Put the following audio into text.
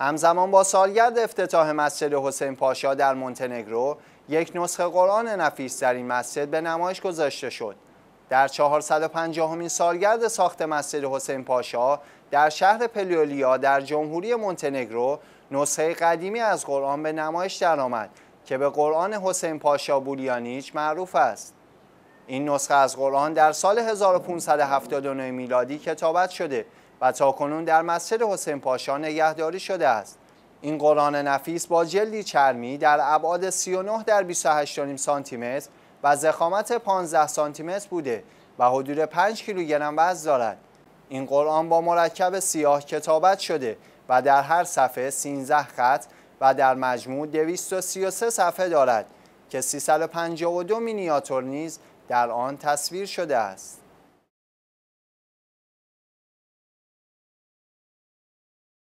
همزمان با سالگرد افتتاح مسجد حسین پاشا در مونتنگرو یک نسخه قرآن نفیس در این مسجد به نمایش گذاشته شد در 450 همین سالگرد ساخت مسجد حسین پاشا در شهر پلیولیا در جمهوری مونتنگرو نسخه قدیمی از قرآن به نمایش درآمد که به قرآن حسین پاشا بولیانیچ معروف است این نسخه از قرآن در سال 1579 میلادی کتابت شده و تاکنون در مسجد حسین پاشا نگهداری شده است این قرآن نفیس با جلدی چرمی در ابعاد 39 در 28 سانتی متر و زخامت 15 سانتی متر بوده و حدود 5 کیلوگرم وزن دارد این قرآن با مرکب سیاه کتابت شده و در هر صفحه 13 خط و در مجموع 233 صفحه دارد که 352 مینیاتور نیز در آن تصویر شده است